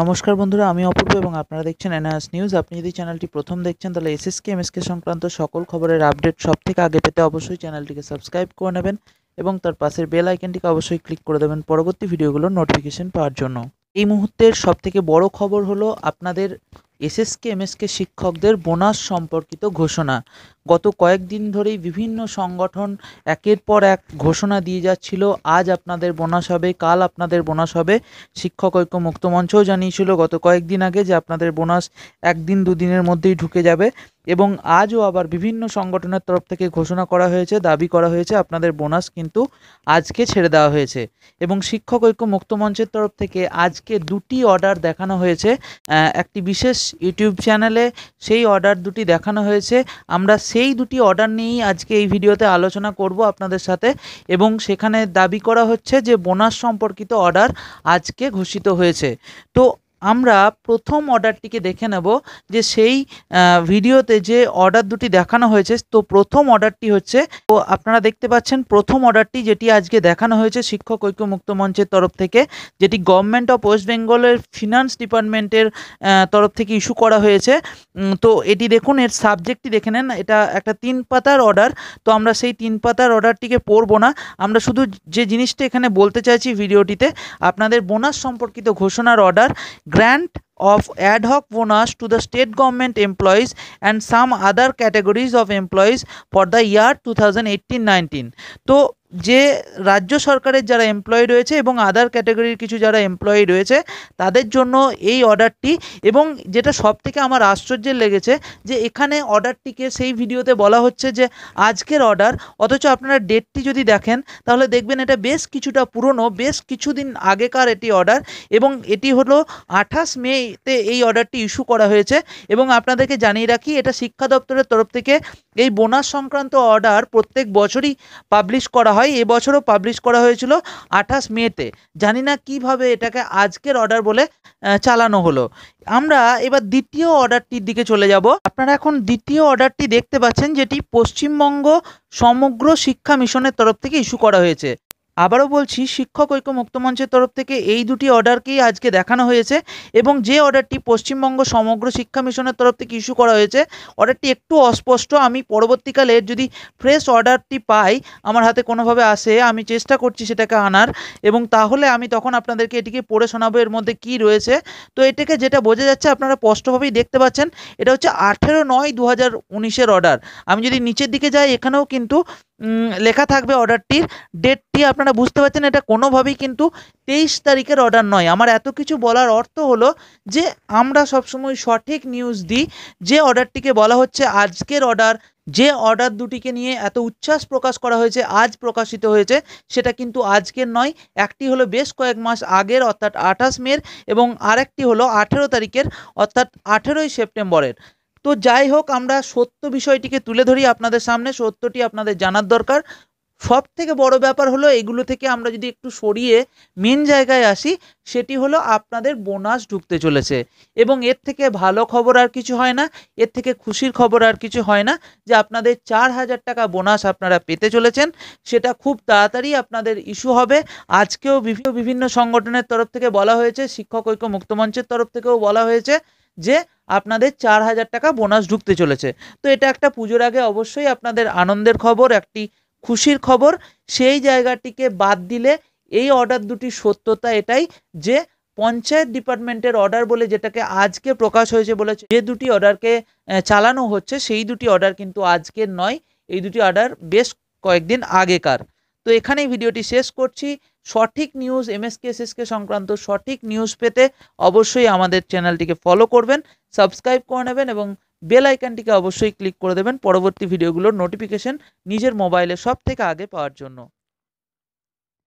নমস্কার বন্ধুরা আমি অপূর্ব এবং আপনারা দেখছেন এনআস নিউজ আপনি যদি চ্যানেলটি প্রথম দেখছেন তাহলে এসএসকে এমএসকে সংক্রান্ত সকল খবরের আপডেট সব থেকে আগে পেতে অবশ্যই চ্যানেলটিকে সাবস্ক্রাইব করে নেবেন এবং তার পাশের বেল আইকনটিকে অবশ্যই ক্লিক করে দেবেন পরবর্তী ভিডিওগুলোর নোটিফিকেশন পাওয়ার জন্য এই মুহূর্তের সবথেকে বড় খবর হলো আপনাদের এসএসকে এমএসকে শিক্ষকদের বোনাস সম্পর্কিত ঘোষণা গত কয়েকদিন ধরেই বিভিন্ন সংগঠন একের পর এক ঘোষণা দিয়ে যাচ্ছিল আজ আপনাদের বোনাস হবে কাল আপনাদের বোনাস হবে শিক্ষক ঐক্য মুক্ত মঞ্চও জানিয়েছিল গত কয়েকদিন আগে যে আপনাদের বোনাস একদিন দুদিনের মধ্যেই ঢুকে যাবে এবং আজও আবার বিভিন্ন সংগঠনের তরফ থেকে ঘোষণা করা হয়েছে দাবি করা হয়েছে আপনাদের বোনাস কিন্তু আজকে ছেড়ে দেওয়া হয়েছে এবং শিক্ষক ঐক্য মুক্তমঞ্চের তরফ থেকে আজকে দুটি অর্ডার দেখানো হয়েছে একটি বিশেষ ইউটিউব চ্যানেলে সেই অর্ডার দুটি দেখানো হয়েছে আমরা সেই দুটি অর্ডার নিয়েই আজকে এই ভিডিওতে আলোচনা করব আপনাদের সাথে এবং সেখানে দাবি করা হচ্ছে যে বোনাস সম্পর্কিত অর্ডার আজকে ঘোষিত হয়েছে তো আমরা প্রথম অর্ডারটিকে দেখে নেব যে সেই ভিডিওতে যে অর্ডার দুটি দেখানো হয়েছে তো প্রথম অর্ডারটি হচ্ছে তো আপনারা দেখতে পাচ্ছেন প্রথম অর্ডারটি যেটি আজকে দেখানো হয়েছে শিক্ষক ঐক্য মুক্ত মঞ্চের তরফ থেকে যেটি গভর্নমেন্ট অফ ওয়েস্ট বেঙ্গলের ফিনান্স ডিপার্টমেন্টের তরফ থেকে ইস্যু করা হয়েছে তো এটি দেখুন এর সাবজেক্টটি দেখে নেন এটা একটা তিন পাতার অর্ডার তো আমরা সেই তিন পাতার অর্ডারটিকে পড়বো না আমরা শুধু যে জিনিসটি এখানে বলতে চাইছি ভিডিওটিতে আপনাদের বোনাস সম্পর্কিত ঘোষণার order grant of of ad to the state government employees and some other categories of employees for the year two thousand 2018 nineteen তো যে রাজ্য সরকারের যারা এমপ্লয়ি রয়েছে এবং আদার ক্যাটাগরির কিছু যারা এমপ্লয়ি রয়েছে তাদের জন্য এই অর্ডারটি এবং যেটা সব থেকে আমার আশ্চর্যের লেগেছে যে এখানে অর্ডারটিকে সেই ভিডিওতে বলা হচ্ছে যে আজকের অর্ডার অথচ আপনারা ডেটটি যদি দেখেন তাহলে দেখবেন এটা বেশ কিছুটা পুরনো বেশ কিছুদিন আগেকার এটি অর্ডার এবং এটি হলো আঠাশ মে তে এই অর্ডারটি ইস্যু করা হয়েছে এবং আপনাদেরকে জানিয়ে রাখি এটা শিক্ষা দপ্তরের তরফ থেকে এই বোনাস সংক্রান্ত অর্ডার প্রত্যেক বছরই পাবলিশ করা হয় এবছরও পাবলিশ করা হয়েছিল আঠাশ মেতে জানি না কিভাবে এটাকে আজকের অর্ডার বলে চালানো হলো আমরা এবার দ্বিতীয় অর্ডারটির দিকে চলে যাব আপনারা এখন দ্বিতীয় অর্ডারটি দেখতে পাচ্ছেন যেটি পশ্চিমবঙ্গ সমগ্র শিক্ষা মিশনের তরফ থেকে ইস্যু করা হয়েছে আবারও বলছি শিক্ষক ঐক্য মুক্তমঞ্চের তরফ থেকে এই দুটি অর্ডারকেই আজকে দেখানো হয়েছে এবং যে অর্ডারটি পশ্চিমবঙ্গ সমগ্র শিক্ষা মিশনের তরফ থেকে ইস্যু করা হয়েছে অর্ডারটি একটু অস্পষ্ট আমি পরবর্তীকালে যদি ফ্রেশ অর্ডারটি পাই আমার হাতে কোনোভাবে আসে আমি চেষ্টা করছি সেটাকে আনার এবং তাহলে আমি তখন আপনাদেরকে এটিকে পড়ে শোনাবো এর মধ্যে কি রয়েছে তো এটাকে যেটা বোঝা যাচ্ছে আপনারা স্পষ্টভাবেই দেখতে পাচ্ছেন এটা হচ্ছে আঠেরো নয় দু হাজার উনিশের অর্ডার আমি যদি নিচের দিকে যাই এখানেও কিন্তু লেখা থাকবে অর্ডারটির ডেটটি আপনারা বুঝতে পারছেন এটা কোনোভাবেই কিন্তু তেইশ তারিখের অর্ডার নয় আমার এত কিছু বলার অর্থ হলো যে আমরা সবসময় সঠিক নিউজ দিই যে অর্ডারটিকে বলা হচ্ছে আজকের অর্ডার যে অর্ডার দুটিকে নিয়ে এত উচ্ছ্বাস প্রকাশ করা হয়েছে আজ প্রকাশিত হয়েছে সেটা কিন্তু আজকের নয় একটি হলো বেশ কয়েক মাস আগের অর্থাৎ আঠাশ মের এবং আরেকটি হলো আঠেরো তারিখের অর্থাৎ আঠেরোই সেপ্টেম্বরের তো যাই হোক আমরা সত্য বিষয়টিকে তুলে ধরি আপনাদের সামনে সত্যটি আপনাদের জানার দরকার সব থেকে বড় ব্যাপার হলো এগুলো থেকে আমরা যদি একটু সরিয়ে মেন জায়গায় আসি সেটি হলো আপনাদের বোনাস ঢুকতে চলেছে এবং এর থেকে ভালো খবর আর কিছু হয় না এর থেকে খুশির খবর আর কিছু হয় না যে আপনাদের চার হাজার টাকা বোনাস আপনারা পেতে চলেছেন সেটা খুব তাড়াতাড়ি আপনাদের ইস্যু হবে আজকেও বিভিন্ন বিভিন্ন সংগঠনের তরফ থেকে বলা হয়েছে শিক্ষক ঐক্য মুক্তমঞ্চের তরফ থেকেও বলা হয়েছে যে আপনাদের চার হাজার টাকা বোনাস ঢুকতে চলেছে তো এটা একটা পুজোর আগে অবশ্যই আপনাদের আনন্দের খবর একটি খুশির খবর সেই জায়গাটিকে বাদ দিলে এই অর্ডার দুটি সত্যতা এটাই যে পঞ্চায়েত ডিপার্টমেন্টের অর্ডার বলে যেটাকে আজকে প্রকাশ হয়েছে বলে যে দুটি অর্ডারকে চালানো হচ্ছে সেই দুটি অর্ডার কিন্তু আজকের নয় এই দুটি অর্ডার বেশ কয়েকদিন আগেকার তো এখানেই ভিডিওটি শেষ করছি সঠিক নিউজ এমএসকে এসএসকে সংক্রান্ত সঠিক নিউজ পেতে অবশ্যই আমাদের চ্যানেলটিকে ফলো করবেন সাবস্ক্রাইব করে নেবেন এবং বেল আইকানটিকে অবশ্যই ক্লিক করে দেবেন পরবর্তী ভিডিওগুলোর নোটিফিকেশন নিজের মোবাইলে সব থেকে আগে পাওয়ার জন্য